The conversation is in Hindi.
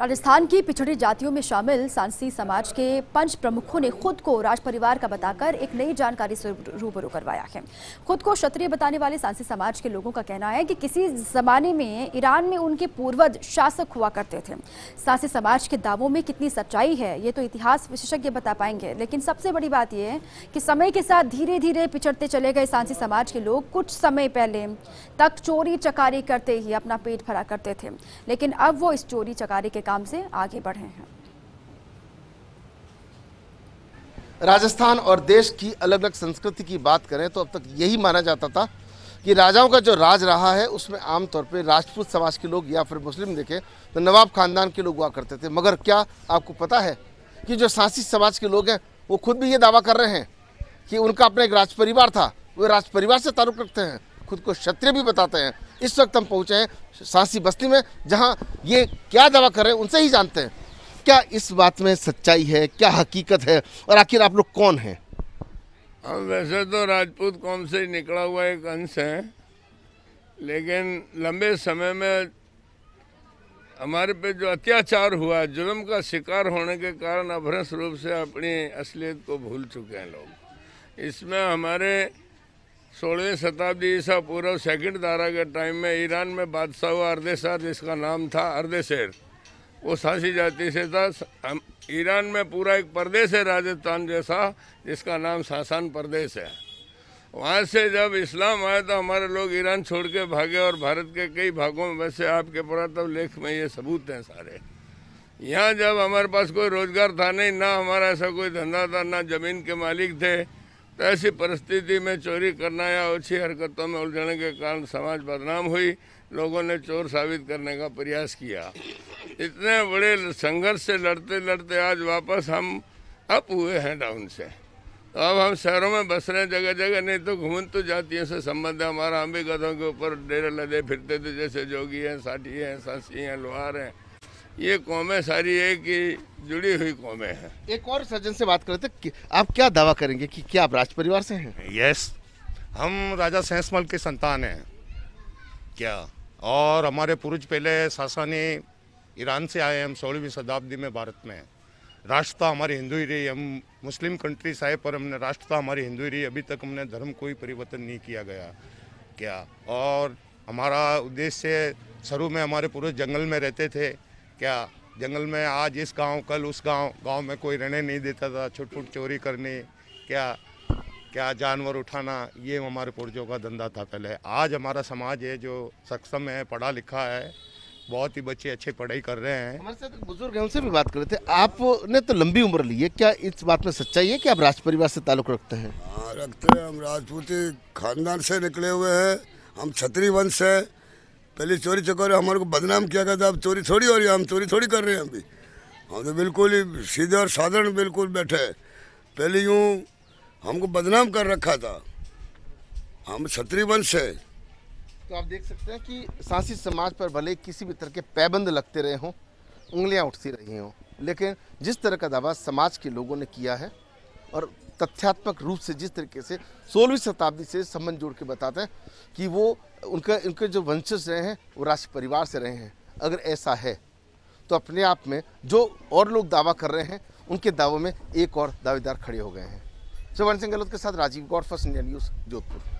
राजस्थान की पिछड़ी जातियों में शामिल सांसी समाज के पंच प्रमुखों ने खुद को राज परिवार का बताकर एक नई जानकारी से रूबरू करवाया है खुद को क्षत्रिय बताने वाले सांसी समाज के लोगों का कहना है कि किसी जमाने में ईरान में उनके पूर्वज शासक हुआ करते थे सांसी समाज के दावों में कितनी सच्चाई है ये तो इतिहास विशेषज्ञ बता पाएंगे लेकिन सबसे बड़ी बात यह है कि समय के साथ धीरे धीरे पिछड़ते चले गए सांसी समाज के लोग कुछ समय पहले तक चोरी चकारी करते ही अपना पेट भरा करते थे लेकिन अब वो इस चोरी चकारी के काम से आगे बढ़े हैं राजस्थान और देश की अलग अलग संस्कृति की बात करें तो अब तक यही माना जाता था कि राजाओं का जो राज रहा है उसमें आमतौर पर राजपूत समाज के लोग या फिर मुस्लिम देखें तो नवाब खानदान के लोग हुआ करते थे मगर क्या आपको पता है कि जो सांसी समाज के लोग हैं वो खुद भी ये दावा कर रहे हैं कि उनका अपना एक राज परिवार था वे राज परिवार से ताल्लुक़ रखते हैं खुद को क्षत्रिय भी बताते हैं इस वक्त हम पहुंचे हैं सासी बस्ती में जहां ये क्या दावा कर रहे हैं उनसे ही जानते हैं क्या इस बात में सच्चाई है क्या हकीकत है और आखिर आप लोग कौन हैं हम वैसे तो राजपूत कौम से निकला हुआ एक अंश है लेकिन लंबे समय में हमारे पे जो अत्याचार हुआ जुल्म का शिकार होने के कारण अभ्रंश रूप से अपनी असलियत को भूल चुके हैं लोग इसमें हमारे सोलहवीं शताब्दी ईसा पूर्व सेकंड दारा के टाइम में ईरान में बादशाह हुआ अर्देशार जिसका नाम था अर्देशेर वो सासी जाति से था ईरान में पूरा एक प्रदेश है राजस्थान जैसा जिसका नाम सासान प्रदेश है वहाँ से जब इस्लाम आया तो हमारे लोग ईरान छोड़ के भागे और भारत के कई भागों में वैसे आपके पुरातव लेख में ये सबूत हैं सारे यहाँ जब हमारे पास कोई रोज़गार था नहीं ना हमारा ऐसा कोई धंधा था ना ज़मीन के मालिक थे ऐसी परिस्थिति में चोरी करना या ओछी हरकतों में उलझने के कारण समाज बदनाम हुई लोगों ने चोर साबित करने का प्रयास किया इतने बड़े संघर्ष से लड़ते लड़ते आज वापस हम अप हुए हैं डाउन से तो अब हम शहरों में बस रहे जगह जगह नहीं तो घूम तो जातियों से संबंध है हमारा हम भी गधों के ऊपर डेरे लदे फिरते थे जैसे जोगी हैं साठी हैं सासी हैं लोहार हैं ये कौमें सारी एक ही जुड़ी हुई कौमें हैं एक और सज्जन से बात करते आप क्या दावा करेंगे कि क्या आप राज परिवार से हैं यस हम राजा सहसमल के संतान हैं क्या और हमारे पूर्वज पहले सासानी ईरान से आए हम सोलहवीं शताब्दी में भारत में राष्ट्रता हमारी हिंदू ही रही हम मुस्लिम से आए पर हमने राष्ट्रता हमारी हिंदू ही रही अभी तक हमने धर्म कोई परिवर्तन नहीं किया गया क्या और हमारा उद्देश्य शुरू में हमारे पूर्वज जंगल में रहते थे क्या जंगल में आज इस गांव कल उस गांव गांव में कोई रहने नहीं देता था छुटपुट चोरी करनी क्या क्या जानवर उठाना ये हमारे पुरजों का धंधा था पहले आज हमारा समाज है जो सक्षम है पढ़ा लिखा है बहुत ही बच्चे अच्छे पढ़ाई कर रहे हैं हमारे साथ बुजुर्ग हैं उनसे भी बात कर रहे थे आपने तो लंबी उम्र ली है क्या इस बात में सच्चाई है कि आप राज परिवार से ताल्लुक रखते हैं हाँ रखते हैं हम राजपूती खानदान से निकले हुए हैं हम छतरी वंश है पहले चोरी चकोर हमारे को बदनाम किया गया था अब चोरी थोड़ी हो रही है हम चोरी थोड़ी कर रहे हैं अभी हम तो बिल्कुल ही सीधे और साधारण बिल्कुल बैठे हैं पहले यूँ हमको बदनाम कर रखा था हम छत्री वंश है तो आप देख सकते हैं कि सांसी समाज पर भले किसी भी तरह के पैबंद लगते रहे हों उंगलियां उठती रही हों लेकिन जिस तरह का दावा समाज के लोगों ने किया है और तथ्यात्मक रूप से जिस तरीके से सोलहवीं शताब्दी से संबंध जोड़ के बताते हैं कि वो उनका उनके जो वंशज रहे हैं वो राष्ट्र परिवार से रहे हैं अगर ऐसा है तो अपने आप में जो और लोग दावा कर रहे हैं उनके दावों में एक और दावेदार खड़े हो गए हैं सुवर्ण सिंह गहलोत के साथ Rajiv Gaur First India News Jodhpur